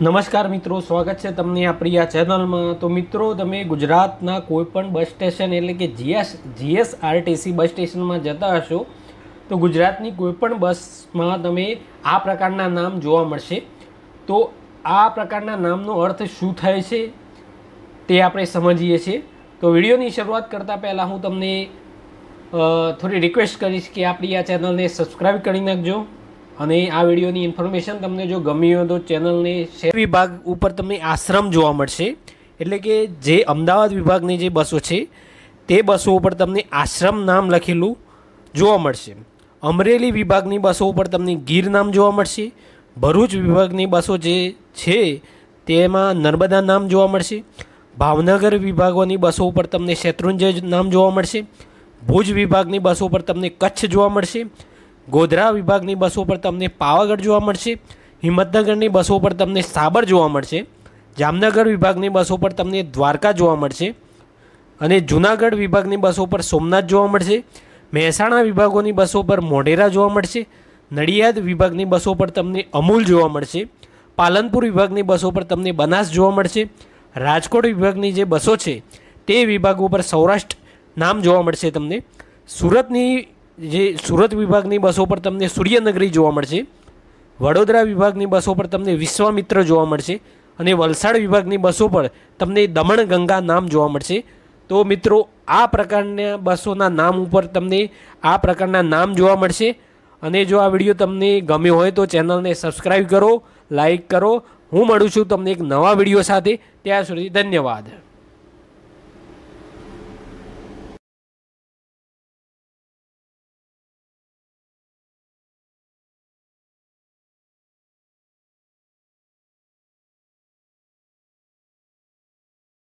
નમસ્કાર મિત્રો સ્વાગત છે તમને આપણી આ ચેનલમાં તો મિત્રો તમે ગુજરાતના કોઈપણ બસ સ્ટેશન એટલે કે જીએસ જીએસઆરટીસી બસ સ્ટેશનમાં જતા હશો તો ગુજરાતની કોઈપણ બસમાં તમે આ પ્રકારના નામ જોવા મળશે તો આ પ્રકારના નામનો અર્થ શું થાય છે તે આપણે સમજીએ છીએ તો વિડીયોની શરૂઆત કરતાં પહેલાં હું તમને થોડી રિક્વેસ્ટ કરીશ કે આપણી આ ચેનલને સબસ્ક્રાઈબ કરી નાખજો અને આ વિડીયોની ઇન્ફોર્મેશન તમને જો ગમી હોય તો ચેનલને શેર વિભાગ ઉપર તમને આશ્રમ જોવા મળશે એટલે કે જે અમદાવાદ વિભાગની જે બસો છે તે બસો ઉપર તમને આશ્રમ નામ લખેલું જોવા મળશે અમરેલી વિભાગની બસો ઉપર તમને ગીર નામ જોવા મળશે ભરૂચ વિભાગની બસો જે છે તેમાં નર્મદા નામ જોવા મળશે ભાવનગર વિભાગોની બસો ઉપર તમને શેત્રુંજય નામ જોવા મળશે ભુજ વિભાગની બસો ઉપર તમને કચ્છ જોવા મળશે ગોધરા વિભાગની બસો પર તમને પાવાગઢ જોવા મળશે હિંમતનગરની બસો પર તમને સાબર જોવા મળશે જામનગર વિભાગની બસો પર તમને દ્વારકા જોવા મળશે અને જૂનાગઢ વિભાગની બસો પર સોમનાથ જોવા મળશે મહેસાણા વિભાગોની બસો પર મોઢેરા જોવા મળશે નડિયાદ વિભાગની બસો પર તમને અમૂલ જોવા મળશે પાલનપુર વિભાગની બસો પર તમને બનાસ જોવા મળશે રાજકોટ વિભાગની જે બસો છે તે વિભાગો પર સૌરાષ્ટ્ર નામ જોવા મળશે તમને સુરતની જે સુરત વિભાગની બસો પર તમને સૂર્યનગરી જોવા મળશે વડોદરા વિભાગની બસો પર તમને વિશ્વામિત્ર જોવા મળશે અને વલસાડ વિભાગની બસો પર તમને દમણ ગંગા નામ જોવા મળશે તો મિત્રો આ પ્રકારના બસોના નામ ઉપર તમને આ પ્રકારના નામ જોવા મળશે અને જો આ વિડીયો તમને ગમ્યો હોય તો ચેનલને સબસ્ક્રાઈબ કરો લાઈક કરો હું મળું છું તમને એક નવા વિડીયો સાથે ત્યાં સુધી ધન્યવાદ